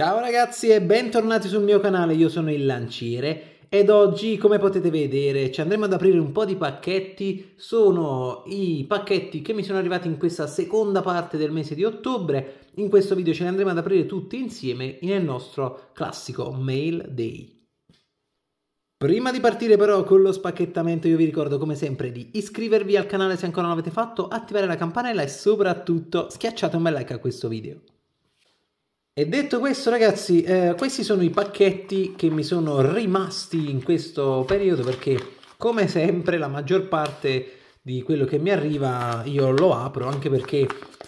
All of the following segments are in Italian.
Ciao ragazzi e bentornati sul mio canale, io sono il Lanciere ed oggi come potete vedere ci andremo ad aprire un po' di pacchetti, sono i pacchetti che mi sono arrivati in questa seconda parte del mese di ottobre, in questo video ce li andremo ad aprire tutti insieme nel nostro classico Mail Day. Prima di partire però con lo spacchettamento io vi ricordo come sempre di iscrivervi al canale se ancora non l'avete fatto, attivare la campanella e soprattutto schiacciate un bel like a questo video. E detto questo ragazzi, eh, questi sono i pacchetti che mi sono rimasti in questo periodo perché come sempre la maggior parte di quello che mi arriva io lo apro anche perché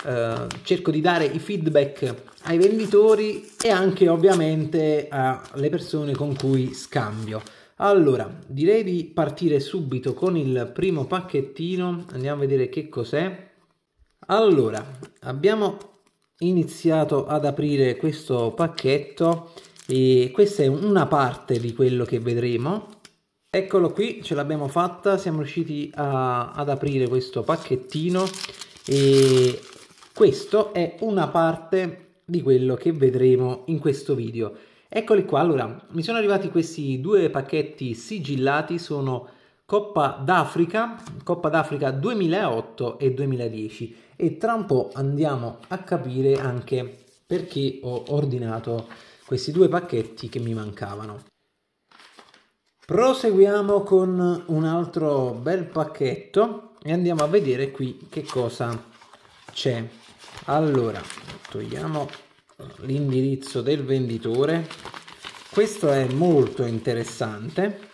eh, cerco di dare i feedback ai venditori e anche ovviamente alle persone con cui scambio. Allora, direi di partire subito con il primo pacchettino, andiamo a vedere che cos'è. Allora, abbiamo iniziato ad aprire questo pacchetto e questa è una parte di quello che vedremo eccolo qui ce l'abbiamo fatta siamo riusciti a, ad aprire questo pacchettino e questo è una parte di quello che vedremo in questo video eccoli qua allora mi sono arrivati questi due pacchetti sigillati sono Coppa d'Africa, Coppa d'Africa 2008 e 2010 e tra un po' andiamo a capire anche perché ho ordinato questi due pacchetti che mi mancavano. Proseguiamo con un altro bel pacchetto e andiamo a vedere qui che cosa c'è. Allora, togliamo l'indirizzo del venditore. Questo è molto interessante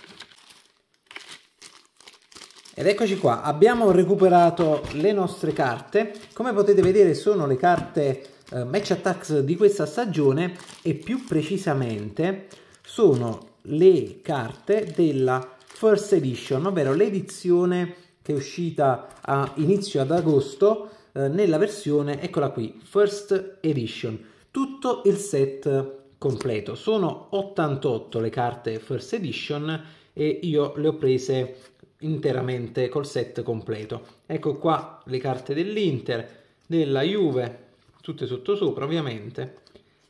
ed eccoci qua, abbiamo recuperato le nostre carte. Come potete vedere sono le carte eh, Match Attacks di questa stagione e più precisamente sono le carte della First Edition, ovvero l'edizione che è uscita a inizio ad agosto eh, nella versione, eccola qui, First Edition. Tutto il set completo. Sono 88 le carte First Edition e io le ho prese interamente col set completo. Ecco qua le carte dell'Inter, della Juve, tutte sotto sopra ovviamente.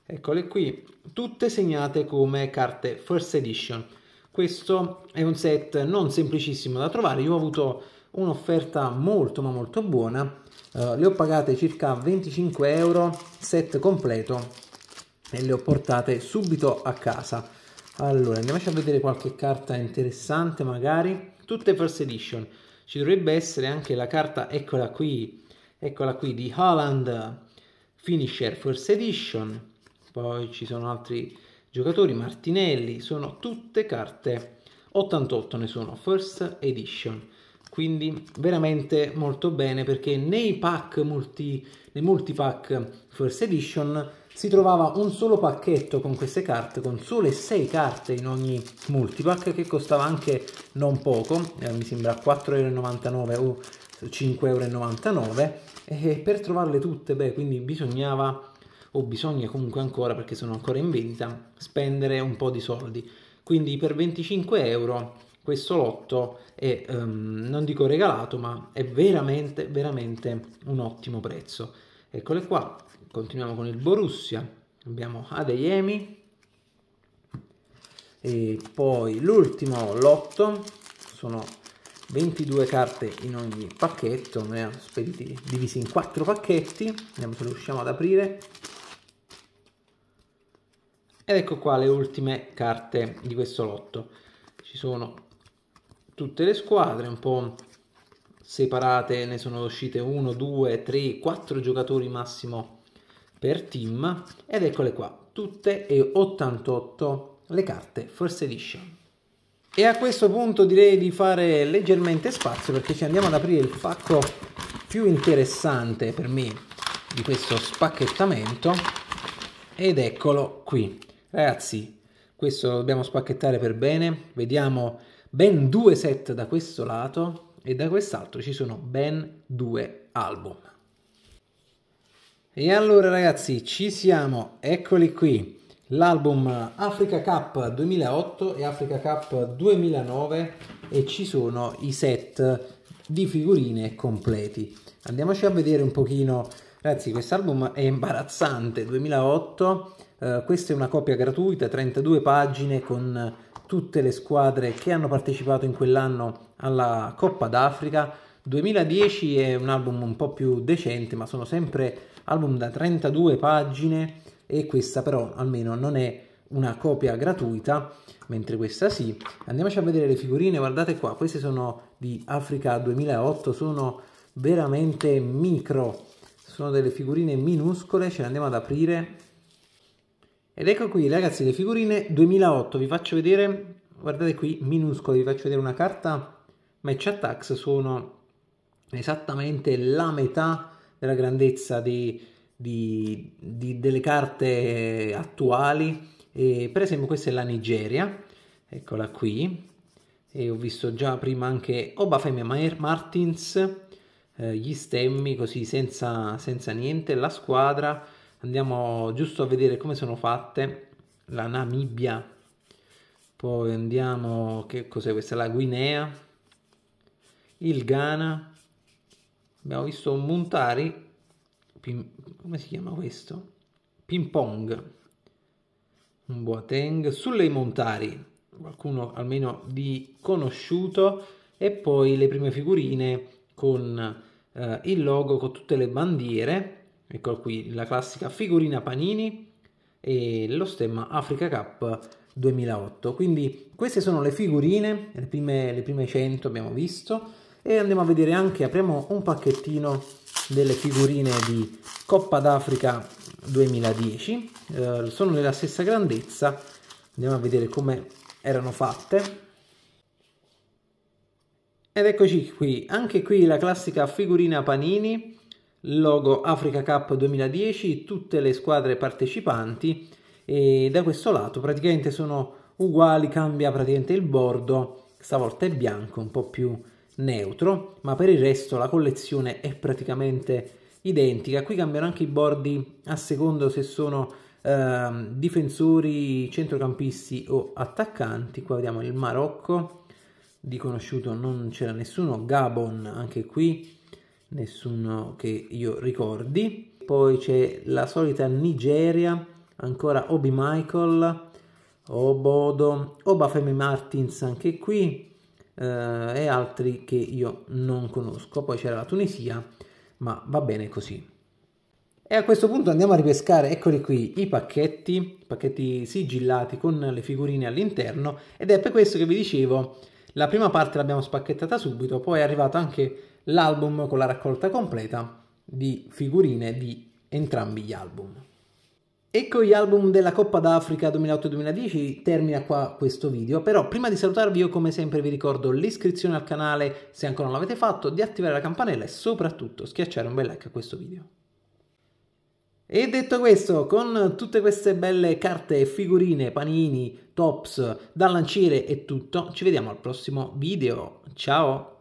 Eccole qui, tutte segnate come carte first edition. Questo è un set non semplicissimo da trovare, io ho avuto un'offerta molto ma molto buona, uh, le ho pagate circa 25 euro, set completo e le ho portate subito a casa allora, andiamoci a vedere qualche carta interessante magari. Tutte first edition. Ci dovrebbe essere anche la carta, eccola qui, eccola qui, di Holland Finisher First Edition. Poi ci sono altri giocatori, Martinelli, sono tutte carte. 88 ne sono, First Edition. Quindi veramente molto bene perché nei pack multi, nei multipack First Edition si trovava un solo pacchetto con queste carte, con sole 6 carte in ogni multipack che costava anche non poco, eh, mi sembra 4,99 o 5,99 e per trovarle tutte, beh, quindi bisognava o bisogna comunque ancora perché sono ancora in vendita spendere un po' di soldi. Quindi per 25 euro questo lotto è um, non dico regalato, ma è veramente veramente un ottimo prezzo. Eccole qua, continuiamo con il Borussia, abbiamo Adeyemi e poi l'ultimo lotto, sono 22 carte in ogni pacchetto, ne ho spediti divisi in 4 pacchetti, vediamo se riusciamo ad aprire. Ed ecco qua le ultime carte di questo lotto. Ci sono tutte le squadre, un po' separate ne sono uscite 1, 2, 3, 4 giocatori massimo per team ed eccole qua, tutte e 88 le carte First Edition. E a questo punto direi di fare leggermente spazio perché ci andiamo ad aprire il pacco più interessante per me di questo spacchettamento ed eccolo qui. Ragazzi, questo lo dobbiamo spacchettare per bene, vediamo ben due set da questo lato e da quest'altro ci sono ben due album. E allora ragazzi ci siamo, eccoli qui, l'album Africa Cup 2008 e Africa Cup 2009 e ci sono i set di figurine completi. Andiamoci a vedere un pochino, ragazzi quest'album è imbarazzante, 2008, eh, questa è una copia gratuita, 32 pagine con tutte le squadre che hanno partecipato in quell'anno alla Coppa d'Africa. 2010 è un album un po' più decente, ma sono sempre album da 32 pagine e questa però almeno non è una copia gratuita, mentre questa sì. Andiamoci a vedere le figurine, guardate qua, queste sono di Africa 2008, sono veramente micro, sono delle figurine minuscole, ce le andiamo ad aprire ed ecco qui ragazzi le figurine 2008, vi faccio vedere, guardate qui, minuscole, vi faccio vedere una carta, ma i attacks sono esattamente la metà della grandezza di, di, di, delle carte attuali. E per esempio questa è la Nigeria, eccola qui, e ho visto già prima anche Obafemi Martins, eh, gli stemmi così senza, senza niente, la squadra andiamo giusto a vedere come sono fatte la Namibia poi andiamo che cos'è questa la Guinea il Ghana abbiamo visto un Montari Pim, come si chiama questo? Ping Pong un Boateng sulle Montari qualcuno almeno di conosciuto e poi le prime figurine con eh, il logo con tutte le bandiere Ecco qui la classica figurina Panini e lo stemma Africa Cup 2008. Quindi queste sono le figurine, le prime, le prime 100 abbiamo visto e andiamo a vedere anche, apriamo un pacchettino delle figurine di Coppa d'Africa 2010, eh, sono della stessa grandezza, andiamo a vedere come erano fatte. Ed eccoci qui, anche qui la classica figurina Panini, logo Africa Cup 2010, tutte le squadre partecipanti e da questo lato praticamente sono uguali, cambia praticamente il bordo, stavolta è bianco, un po' più neutro, ma per il resto la collezione è praticamente identica. Qui cambiano anche i bordi a secondo se sono eh, difensori, centrocampisti o attaccanti. Qua vediamo il Marocco, di conosciuto non c'era nessuno, Gabon anche qui, nessuno che io ricordi. Poi c'è la solita Nigeria, ancora Obi Michael, Obodo, Femi Martins anche qui eh, e altri che io non conosco. Poi c'era la Tunisia, ma va bene così. E a questo punto andiamo a ripescare, eccoli qui, i pacchetti, pacchetti sigillati con le figurine all'interno ed è per questo che vi dicevo, la prima parte l'abbiamo spacchettata subito, poi è arrivato anche l'album con la raccolta completa di figurine di entrambi gli album. Ecco gli album della Coppa d'Africa 2008-2010 termina qua questo video, però prima di salutarvi io come sempre vi ricordo l'iscrizione al canale se ancora non l'avete fatto, di attivare la campanella e soprattutto schiacciare un bel like a questo video. E detto questo, con tutte queste belle carte, figurine, panini, tops da lanciere e tutto, ci vediamo al prossimo video. Ciao!